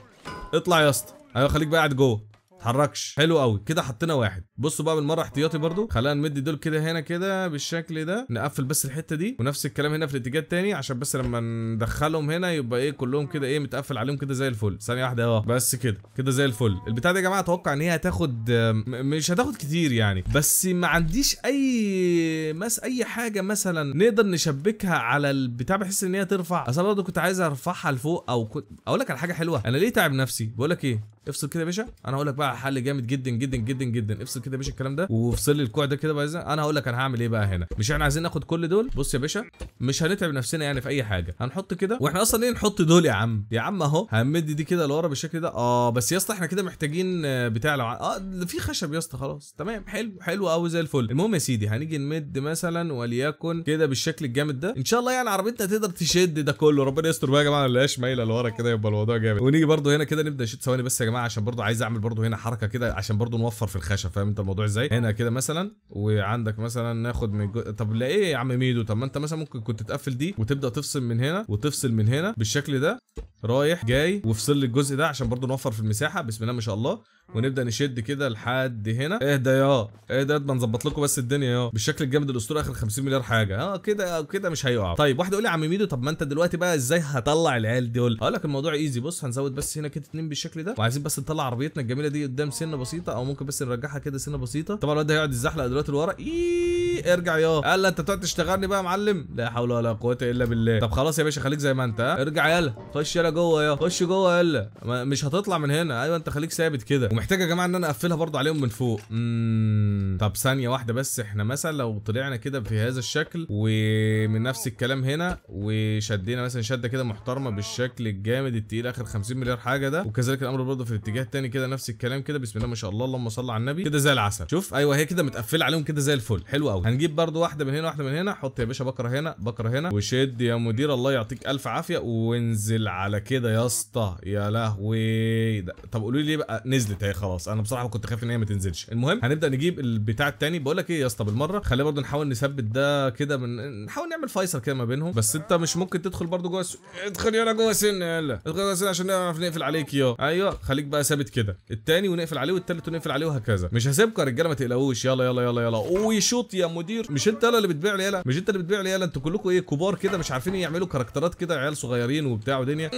اطلع يا اسطى ايوه خليك بقى قاعد جوه اتحركش حلو قوي كده حطينا واحد بصوا بقى بالمره احتياطي برده خلينا نمد دول كده هنا كده بالشكل ده نقفل بس الحته دي ونفس الكلام هنا في الاتجاه التاني عشان بس لما ندخلهم هنا يبقى ايه كلهم كده ايه متقفل عليهم كده زي الفل ثانيه واحده اهو بس كده كده زي الفل البتاع دي يا جماعه اتوقع ان هي هتاخد مش هتاخد كتير يعني بس ما عنديش اي مس اي حاجه مثلا نقدر نشبكها على البتاع بحس ان هي ترفع اصل برضه كنت عايز ارفعها لفوق او كنت اقول لك على حاجه حلوه انا ليه تعب نفسي بقول لك ايه افصل كده يا باشا انا هقول لك بقى حل جامد جدا جدا جدا جدا افصل كده يا باشا الكلام ده وافصل لي الكوع ده كده بقى انا هقول لك انا هعمل ايه بقى هنا مش احنا عايزين ناخد كل دول بص يا باشا مش هنتعب نفسنا يعني في اي حاجه هنحط كده واحنا اصلا ليه نحط دول يا عم يا عم اهو هنمد دي كده لورا بالشكل ده اه بس يا اسطى احنا كده محتاجين آه، بتاع لو اه في خشب يا اسطى خلاص تمام حلو حلو قوي زي الفل المهم يا سيدي هنيجي نمد مثلا وليكن كده بالشكل الجامد ده ان شاء الله يعني عربيتنا تقدر تشد ده كله ربنا يستر بقى يا جماعه ما نلاقيهاش مايله لورا كده يبقى الموضوع جامد ونيجي برده هنا كده نبدا نشد ثواني بس يا جماعه جماعه عشان برضو عايز اعمل برضو هنا حركه كده عشان برضو نوفر في الخشب فاهم انت الموضوع ازاي هنا كده مثلا وعندك مثلا ناخد من جو... طب لا ايه يا عم ميدو طب ما انت مثلا ممكن كنت تقفل دي وتبدا تفصل من هنا وتفصل من هنا بالشكل ده رايح جاي وفصل لي الجزء ده عشان برضو نوفر في المساحه بسم الله ما شاء الله ونبدا نشد كده لحد هنا اهدى يا اهدى ما نظبط لكم بس الدنيا يا بالشكل الجامد الاسطوري اخر 50 مليار حاجه اه كده كده مش هيقع طيب واحد يقول لي يا عم ميدو طب ما انت دلوقتي بقى ازاي هطلع العيال دول هقول لك الموضوع ايزي بص هنزود بس هنا كده اتنين بالشكل ده وعايزين بس نطلع عربيتنا الجميله دي قدام سنه بسيطه او ممكن بس نرجعها كده سنه بسيطه طبعا الواد هيقعد يزحلق دلوقتي لورا ايه ارجع يا قال لا انت بتقعد تشتغلني بقى يا معلم لا حول ولا قوه الا بالله طب خلاص يا باشا خليك زي ما انت ها ارجع يلا خش يلا جوه يا خش جوه يلا مش هتطلع من هنا ايوه انت خليك ثابت كده ومحتاج يا جماعه ان انا اقفلها برضو عليهم من فوق مم. طب ثانيه واحده بس احنا مثلا لو طلعنا كده في هذا الشكل ومن نفس الكلام هنا وشدينا مثلا شده كده محترمه بالشكل الجامد التقيل اخر 50 مليار حاجه ده وكذلك الامر برضو في في اتجاه تاني كده نفس الكلام كده بسم الله ما شاء الله اللهم صل على النبي كده زي العسل شوف ايوه هي كده متقفله عليهم كده زي الفل حلو قوي هنجيب برده واحده من هنا واحده من هنا حط يا باشا بكره هنا بكره هنا وشد يا مدير الله يعطيك الف عافيه وانزل على كده يا اسطى يا لهوي طب قولوا لي ليه بقى نزلت اهي خلاص انا بصراحه كنت خايف ان هي ما تنزلش المهم هنبدا نجيب البتاع التاني بقول لك ايه يا اسطى بالمره خلينا برده نحاول نثبت ده كده من نحاول نعمل فيصل كده ما بينهم بس انت مش ممكن تدخل برده جوه ادخل يلا جوه سن يلا ادخل جوه سن عشان نعرف نقفل عليك يا ايوه خليك خليك بقى ثابت كده الثاني ونقفل عليه والثالث ونقفل عليه وهكذا مش هسيبكم يا رجاله ما تقلقوش يلا يلا يلا يلا اوه ويشوط يا مدير مش انت اللي بتبيع لي يلا مش انت اللي بتبيع لي يلا انتوا كلكم ايه كبار كده مش عارفين يعملوا كاركترات كده عيال صغيرين وبتاع ودنيا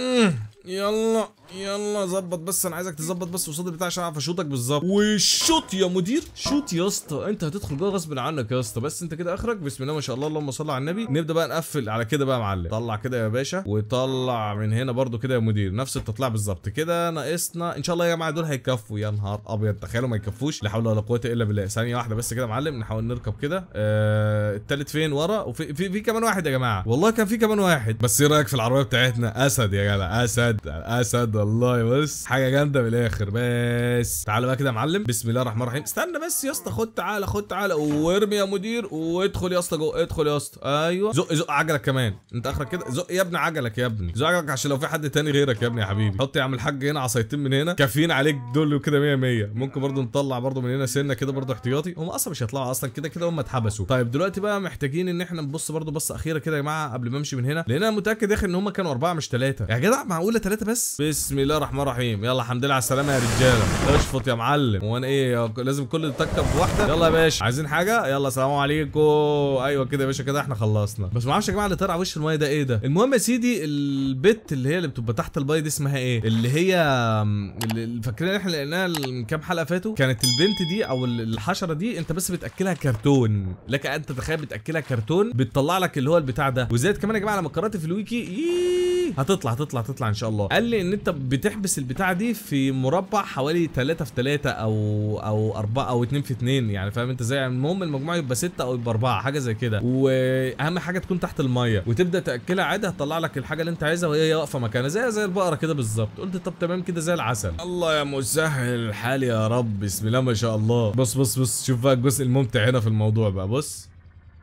يلا يلا ظبط بس انا عايزك تظبط بس قصاد البتاع عشان اعرف اشوطك بالظبط وشوط يا مدير شوط يا اسطى انت هتدخل جوه غصب عنك يا اسطى بس انت كده اخرك بسم الله ما شاء الله اللهم صل على النبي نبدا بقى نقفل على كده بقى يا معلم طلع كده يا باشا وطلع من هنا برده كده يا مدير نفس التطلع بالظبط كده ناقصنا ان شاء الله يا جماعه دول هيكفوا يا نهار ابيض تخيلوا ما يكفوش لا حول ولا قوه الا بالله ثانيه واحده بس كده يا معلم نحاول نركب كده آه التالت فين ورا وفي في, في كمان واحد يا جماعه والله كان في كمان واحد بس ايه رايك في العربيه بتاعتنا اسد يا جدع اسد اسد والله بص حاجه جامده من الاخر بس تعالى بقى كده يا معلم بسم الله الرحمن الرحيم استنى بس يا اسطى خد تعالى خد تعالى وارمي يا مدير وادخل يا اسطى جوه ادخل يا اسطى ايوه زق زق عجلك كمان انت اخرك كده زق يا ابني عجلك يا ابني زق عجلك عشان لو في حد تاني غيرك يا ابني يا حبيبي حط يا عم الحاج هنا عصايتين من هنا كافيين عليك دول كده 100 100 ممكن برضه نطلع برضه من هنا سنه كده برضه احتياطي هم اصلا مش هيطلعوا اصلا كده كده هم اتحبسوا طيب دلوقتي بقى محتاجين ان احنا نبص برضه بصه اخيره كده يا جماعه قبل ما امشي من هنا لان انا متاكد يا اخي ان هم كانوا اربعه مش ثلاثه يا جدع معقوله ثلاثه بس بس بسم الله الرحمن الرحيم يلا الحمد لله على السلامه يا رجاله اشفط يا معلم هو انا ايه لازم كل تكتب بواحده يلا يا باشا عايزين حاجه يلا سلام عليكم ايوه كده يا باشا كده احنا خلصنا بس ما اعرفش يا جماعه اللي طلع وش المايه ده ايه ده المهم يا سيدي البت اللي هي اللي بتبقى تحت الباي دي اسمها ايه اللي هي اللي فاكرين احنا لقيناها من كام حلقه فاتوا كانت البنت دي او الحشره دي انت بس بتاكلها كرتون لك انت تخيل بتاكلها كرتون بتطلع لك اللي هو البتاع ده وزاد كمان يا جماعه لما قرات في الويكي هتطلع هتطلع هتطلع ان شاء الله قال لي ان انت بتحبس البتاعه دي في مربع حوالي 3 في 3 او او 4 او 2 في 2 يعني فاهم انت ازاي المهم المجموع يبقى 6 او يبقى 4 حاجه زي كده واهم حاجه تكون تحت الميه وتبدا تاكلها عادي هتطلع لك الحاجه اللي انت عايزها وهي واقفه مكانها زي زي البقره كده بالظبط قلت طب تمام كده زي العسل الله يا مسهل الحال يا رب بسم الله ما شاء الله بص بص بص شوف بقى الجزء الممتع هنا في الموضوع بقى بص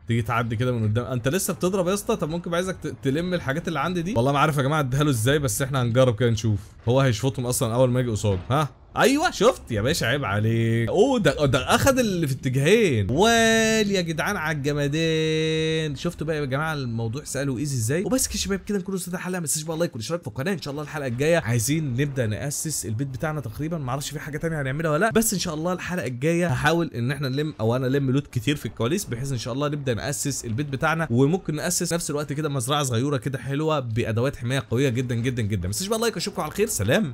تيجي تعدي كده من قدام انت لسه بتضرب يا اسطى طب ممكن عايزك تلم الحاجات اللي عندي دي والله ما عارف يا جماعه اديها له ازاي بس احنا هنجرب كده نشوف هو هيشفطهم اصلا اول ما يجي قصاد ها ايوه شفت يا باشا عيب عليك اوه ده ده اخد اللي في اتجاهين وال يا جدعان على الجمادين شفتوا بقى يا جماعه الموضوع سالوا ايزي ازاي وبس كده شباب كده نكون وصلنا الحلقه ما تنساش بقى لايك والاشتراك في القناه ان شاء الله الحلقه الجايه عايزين نبدا ناسس البيت بتاعنا تقريبا ما اعرفش في حاجه ثانيه هنعملها ولا لا بس ان شاء الله الحلقه الجايه هحاول ان احنا نلم او انا الم لوت كتير في الكواليس بحيث ان شاء الله نبدا ناسس البيت بتاعنا وممكن ناسس نفس الوقت كده مزرعه صغيره كده حلوه بادوات حمايه قويه جدا جدا جدا ما تنساش بقى لايك واشوفكم على خير سلام